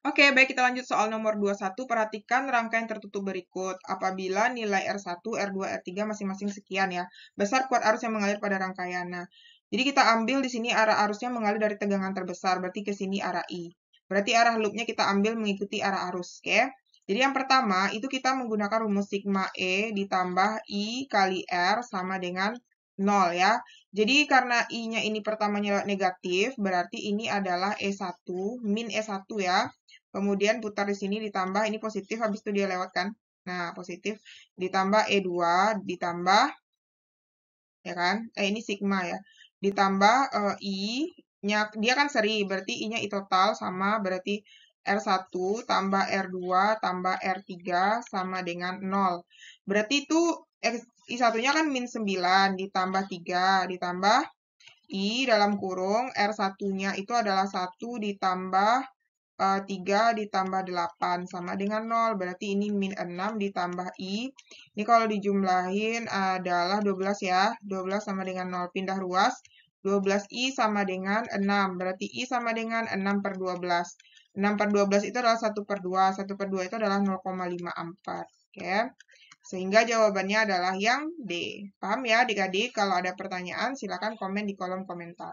Oke, baik kita lanjut soal nomor 21. Perhatikan rangkaian tertutup berikut. Apabila nilai R1, R2, R3 masing-masing sekian ya. Besar kuat arus yang mengalir pada rangkaian. Nah, jadi kita ambil di sini arah arusnya mengalir dari tegangan terbesar, berarti ke sini arah I. Berarti arah loopnya kita ambil mengikuti arah arus, oke? Jadi yang pertama itu kita menggunakan rumus sigma E ditambah I kali R sama dengan 0 ya. Jadi karena I-nya ini pertamanya negatif, berarti ini adalah E1 min E1 ya. Kemudian putar di sini ditambah, ini positif, habis itu dia lewatkan. Nah, positif. Ditambah E2, ditambah, ya kan? Eh, ini sigma ya. Ditambah eh, I-nya, dia kan seri, berarti I-nya I total sama, berarti R1 tambah R2 tambah R3 sama dengan 0. Berarti itu I1-nya kan min 9 ditambah 3 ditambah I dalam kurung R1-nya itu adalah 1 ditambah 3 eh, ditambah 8 sama dengan 0. Berarti ini min 6 ditambah I. Ini kalau dijumlahin adalah 12 ya. 12 sama dengan 0. Pindah ruas. 12I sama dengan 6. Berarti I sama dengan 6 per 12. 6 per 12 itu adalah 1 per 2. 1 per 2 itu adalah 0,54. Okay. Sehingga jawabannya adalah yang D. Paham ya adik-adik? Kalau ada pertanyaan silahkan komen di kolom komentar.